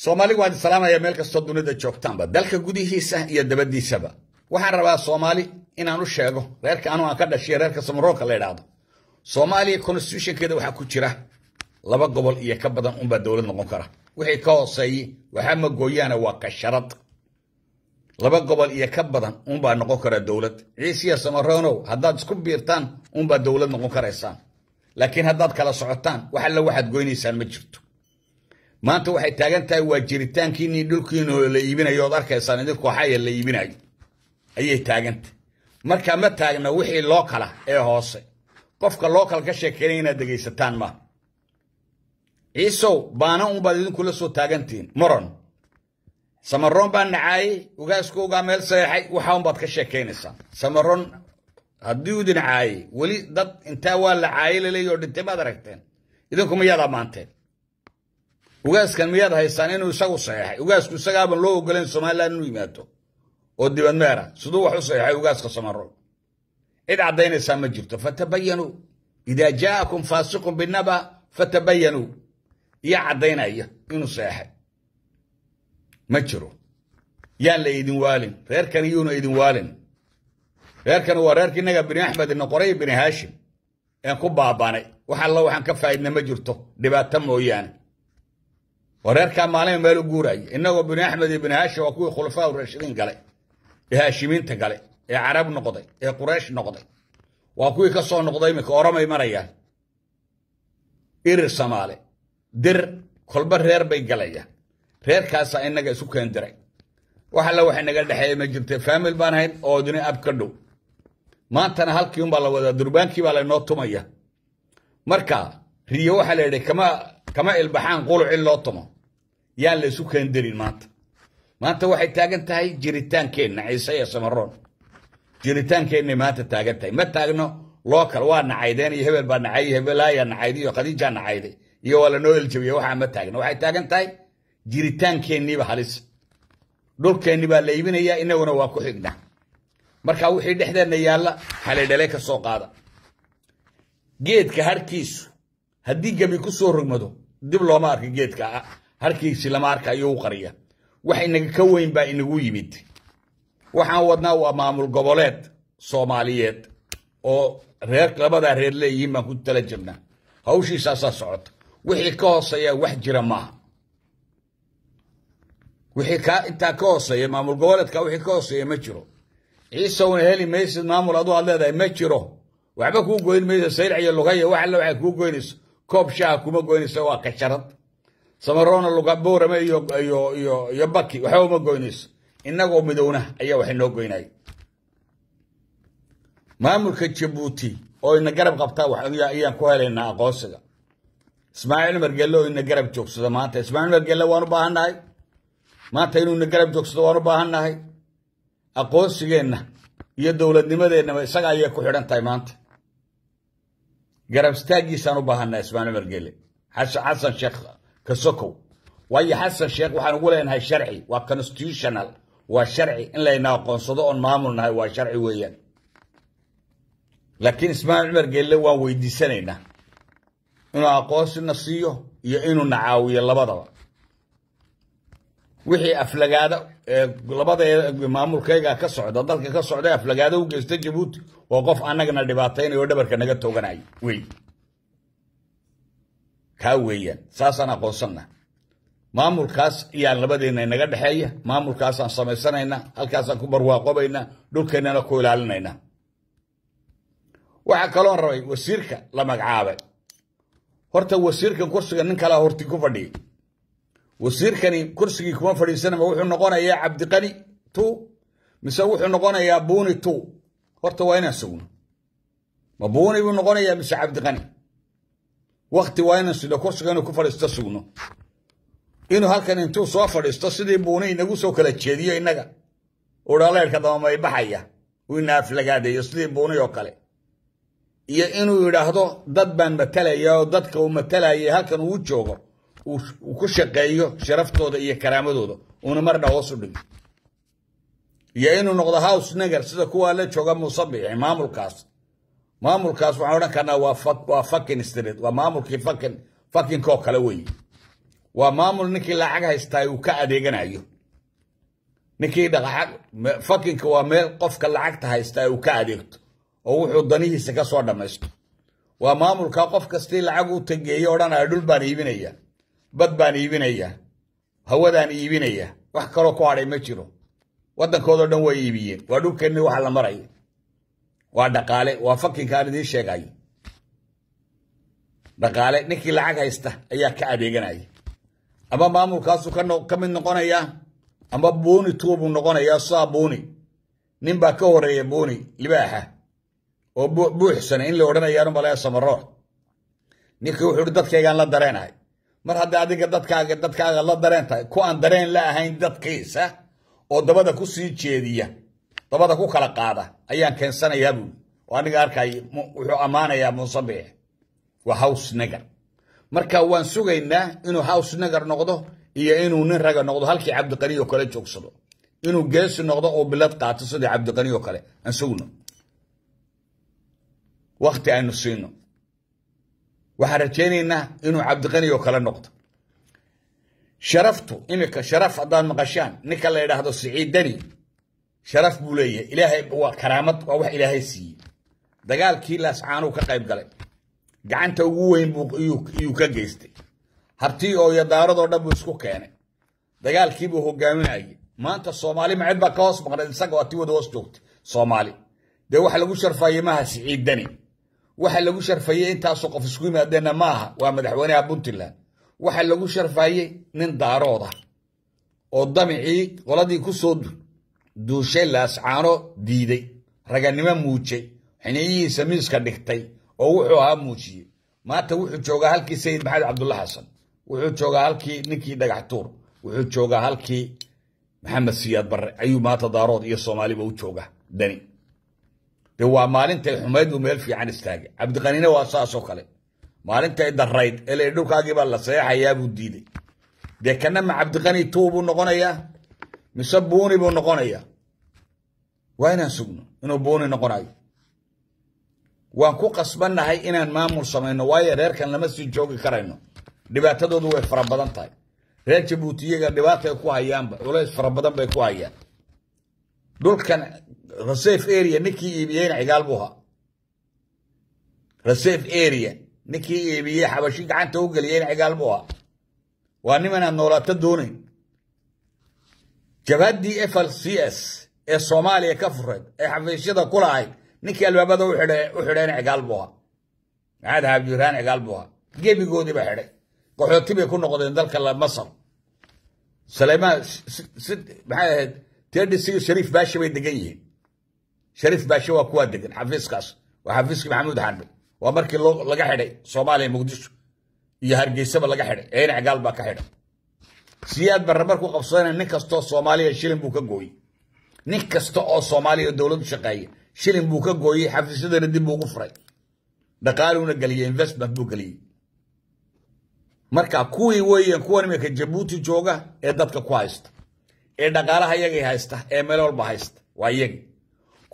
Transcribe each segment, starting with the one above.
soomaali waan salaamaya meel kastoo dunida joogtaanba dalka gudihiisa iyo dabadiisaba waxaan rabaa soomaali inaan u sheego reerka anu aan ka dhashiyo reerka samroka la idhaahdo soomaaliya constitutionkeeda waxaa ku jira laba gobol iyo ka badan unbaa dowlad noqon kara wixii ka hooseeyey waxaa ma gooyaana waa kasharad laba gobol iyo ka badan unbaa noqon kara dowlad ciisiya samaronow haddaad isku biirtaan unbaa dowlad noqon karaysaan laakiin haddaad kala socotaan wax alla waxaad goynaysaan ma jirto maanta waxay taagan tahay waa jiritaankiinii dhulkiinoo la iibinayo ood arkaysaan idinkoo xaya la iibinayo ayay taagantahy marka ma taagna wixii lookala ee hoose qofka lookal ka sheekeynay inaad dhegaysataan maaha ciisow baana unbaad idinkula soo taagantihiin moron samaroon baa nacaayey ugaaskoogaa meel sareexay waxa unbaad ka sheekaynaysaan samaroon haddii udin caayey weli dad intaa waa la caayey laleeyahy oo dhintay baad aragteen idinkuma yaad ammaanteen وقاس كان مياد هاي سنين وساو صحيح وقاس كسجاب اللو قلنا سمالا نو يماتو ودي بن ميرا صدوا حصيح وقاس كسمارو إذا عدين سام جفت فتبينوا إذا جاءكم فاسقكم بالنبا فتبينوا يا عدين أيه إنه صحيح ما تشرو يا اللي يدين والين غير كان يونو يدين والين غير كان ورير كنا بن أحمد إنه قريب بن إن يعني كوبا باني وحال كفاية إنه ما جرتو دبات تمو يعني wareerkaa maalin meel u guuraya inagoo bini axmed iyo bini haashim waa kuwii khulafaa raashidiin galay ee haashimiinta galay ee carab noqday ee quraysh noqday waa kuwii ka soo noqday iminka oramay marayaan irir samaale dir kolba reer bay galayaan reerkaasaa inaga isu keen diray wax alla waxa naga dhexeeya ma jirtay faamil baan ahayn oodina ab ka dhow maantana halkii unbaa la wadaa durbaankii baa laynoo tumaya marka riyo waxaa la yidhi kama كما البحان قولوا إلا أطمع يا اللي سوكين دليل مات مات واحد تاقن تاي جريتان كين عيسى يسمرون جريتان كين مات تاقن تاي مات تاقنو لوكال وان نعايدين يهبل با نعاي يهبل آيان نعايدي وخديجا نعايدي يوالا نويل جوية وحا مات تاقن واحد تاقن تاي جريتان كين نيبا حاليس دول كين نيبا ليبين ايا إنا ونواكو حقنا مركا وحيد احدا نيالا حالي دليك السوق هذا جيد كهار كيسو هدي جبي كسور رمدو دبلو مارك جيت كا هركي سلامارك يو قرية وحي نك كوين باي نغو يميت وحان ودنا وامام القبولات صوماليات او ريك لبدا رير لي يما كنت تلجمنا هوشي ساسا صعد وحي كوصي وحجر ما وحي كا انتا كوصي امام القبولات كا وحي كوصي مجرو عيسى ونهالي ميسي مامور ادوها لذا مجرو وعبا كوكوين ميسي سيرعي اللغية وحلو عبا كوكوينيس كوبشا كوما غويني سوا كشرط سمرون اللغة بورا ما يو يو يو يبكي وحو ما غوينيس إنغو مدونه أيا أيوة، وحنو غويني مامل كتشبوتي أو إن قرب قبطا وحن يا إيان كوهلين ناقوسك إسماعيل مرقلو إن قرب جوكسو ماتا إسماعيل مرقلو وانو باهن ناي ماتا إنو إن قرب جوكسو وانو باهن ناي أقوسك إنه يا نمدين ما إساق أيا كوهلين تاي مانتي قرب استاجي سانو بها الناس ما نمر قلي حسن حسن شيخ كسوكو واي حسن شيخ وحن نقول انها شرعي وكونستيوشنال وشرعي ان لا يناقون صدقون مامون هاي وشرعي ويا لكن اسمان عمر قال له ويدي سنينا انه اقوى سنصيه يعينو نعاوي اللبضه wixii aflagaado labada maamulkayga ka socda dalka ka socda aflagaado u geysta jabuuti oo qof annagana dhibaataynayo dhabarka naga tooganayo wey kaa weeyaan saasaan aqoonsannah maamulkaas ayaa labadeena inaga dhexeeya maamulkaasaan samaysanaynaa halkaasaan ku barwaaqobaynaa dhulkeennana ku ilaalinaynaa waxaa kaloon rabay wasiirka la magacaabay horta wasiirka kursiga nin kalaa horti ku fadhiyay وصير كني كرسي كمان فري سنة ما وحنا قانا يا عبد قني تو مسويه حنا قانا يا بوني تو وقت وين سون ما بوني وحنا قانا يا مس عبد قني وقت وين سون كرسي كانوا كفر استسونه إنه هاد كان ينتو صافر استسدي بوني نجو سو كلا تشيدي إنجا ورالا الكلام ما وين وينعرف لقادي يسدي بوني أو يا إنه يراهدو دد بان متلا يا دد كوم متلا يا هاكن وجوه uu ku shaqeeyo sharaftooda iyo karaamadooda uuna marna hoos u dhigin iyo inuu noqdo house nagar sida kuwaa la jooga muusabix maamulkaas maamulkaas waxaan odhan karnaa waa waa fucking street waa maamulkii fucking fuckingkoo kale weeye waa maamul ninkii lacag haystaa uu ka adeeganayo ninkii dhaqaxag fuckingka waa meel qofka lacagta haystaa uu ka adeegto oo wuxuu danihiisa ka soo dhammaysto waa maamulkaa qof kastii lacag u tageeyo odhanaya dhul baan iibinaya bad baan iibinayaa hawadaan iibinaya wax kaloo ku hadhay ma jiro waddankoodao dhan waa iibiyeen waa dhulkeenni waxa la maraya waa dhaqaale waa fakinka aan idiin sheegay dhaqaale ninkii lacag haysta ayaa ka adeeganaya ama maamulkaasuu ka mid noqonayaa ama buuni tuubuu noqonayaa saa buuni nin baa ka horreeya buuni libaaxa oo buuxsana in la odhanayaanu malaya samaroox ninkii wuxuu hi dadkaygaan la dareenahay مر هذا عادي قدرت كا قدرت كا الله درين تا كون درين لا هين دت كيسة أو دبادا كوسي جديا دبادا كوك على قادة أيام كان سنة يابو وأنا قارك أي أمانة يا مصبي وهاوس نجار مر كون سوق إنه إنه هاوس نجار نقطه هي إنه نرجع نقطه هل كي عبد قريه كله تقصده إنه جلس نقطه أو بلاد قاتصده عبد قريه كله أنسونه وقت أنسونه waxaan rajaynaynaa inuu cabdiqani oo kale noqdo sharaftu iminka sharaf haddaad maqashaan ninka la yidhaahdo siciid dani sharaf buu leeyahay ilaahay waa karaamad waa wax ilaahay siiyey dagaalkii laascaanuu ka qayb galay gacanta ugu weyn iyuu ka geystay habtii oo yadaaradoo dhan buu isku keenay dagaalkii buu hogaaminayay maanta soomaali macid baa ka hoos maqnay isagoo ati wada hoos joogtay soomaali dee wax lagu sharfaayey maaha siciid dani waxa lagu sharfayey intaasoo qof isku yimaadeena ma aha waa madaxweynaha puntland waxa lagu sharfayey nin daarood ah oo damicii qoladii kusoo duushay laascaano diiday raganimo muujay xiniyihiisa miiska dhigtay oo wuxuu ahaa muujiyey maanta wuxuu joogaa halkii sayid maxamed cabdulla xasan wuxuu joogaa halkii ninkii dhagaxtuur wuxuu joogaa halkii maxamed siyaad barre ayuu maanta daarood iyo soomaaliba u joogaa dani هو مالنت حميد وميل في عن استاجي عبد غنينا واساسه خلي مالنت الدريد اللي عنده كاجي بالله صحيح يا ابو ديدي ده كنا مع عبد غني توب ونقنيا نسبوني بنقنيا وين سجن انه بوني نقراي وانكو قسمنا هاي ان ما مرسمه انه واي رير كان لما سي جوغي كارينو دباتدود وي فربدان تاي رير جبوتيه دباتي كو هيان ولا فربدان بي كو دول كان رصيف اريا نكي يبيين عقال بوها رصيف اريا نكي يبيين حبشي قعان توقل يبيين عقال بوها واني من النولا تدوني جبهات دي اف ال سي اس اي صوماليا كفرد اي حبشي دا كلاهي نكي الباب دا وحرين عقال بوها عاد عبد الرحمن عقال بوها جيبي قودي بحرين قحوتي بيكون نقضي ندلك الله مصر سليمان ست ست بحاله تيرد سيو شريف باشا ويدقية شريف باشا وكواد دقن حفيس قاس وحفيس محمود حنو ومركي لو لقحري صومالي مقدس يهرج السبب لقحري اين عقال باك حنو سياد برمرك وقفصينا نكستو صومالي شيلن بوكا قوي نكستو صومالي الدولات شقاية شيلن بوكا قوي حفيس دين دين بوكو فري دقالو نقلي انفستمنت بوكلي مركا كوي وي كوني مكا جيبوتي جوغا ادتك كويست ee dhaqaalaha iyagay haysta ee meel walba haysta waa iyagii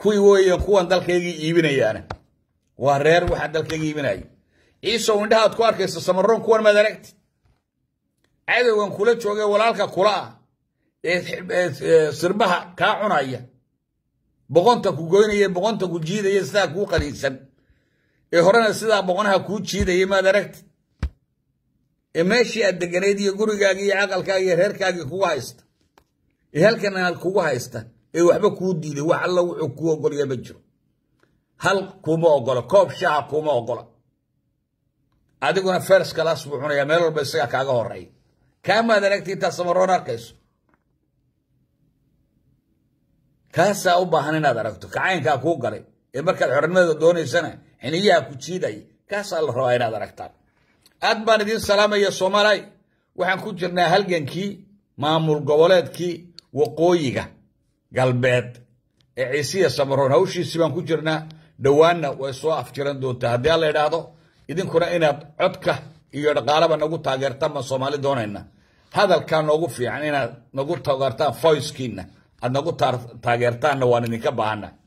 kuwii weeye kuwan dalkaygii iibinayaana waa reer waxaa dalkayga iibinaya ciisow indhaha aad ku arkayso samaroon kuwan maad aragti cadowgan kula joogee walaalka kula ah ee sirbaha kaa cunaya boqonta ku goynaya boqonta ku jiidaya sidaa kuu qaniinsan ee horena sidaa boqonaha kuu jiidaya maad aragti ee meeshii aad deganayd iyo gurigaaga iyo caqalkaaga iyo reerkaagii kugu haysta إيه إيه هل كان الكوة هايستا ايو احبا كو ديلي واح الله وحو كو يا بجر هل كو ما اقول كوب شاع كو ما اقول ادقو نفرس كلاس بحونا يا ميلو البسيقى كاقا هو الرأي كاما دانك تيتا سمرونا كيسو كاسا او باهنين ادركتو كعين كاكو قلي امركا إيه الحرمي دوني سنة حيني ايه اكو تشيدا اي كاسا الروائن ادركتا ادبان دين سلام ايه سومالاي وحان كو جرنا هلقن كي مامور قولاد كي وقويجا قلبت عيسية سمرون هوشي سبان كجرنا دوانا ويسوا أفكرن دون تهدي على هذا إذن كنا إنا عدك إيوان غالبا نقول تاغرتا ما صومالي دونينا هذا الكان نقول في يعني إنا نقول تاغرتا فويسكينا أن نقول تاغرتا نوانا نكبهانا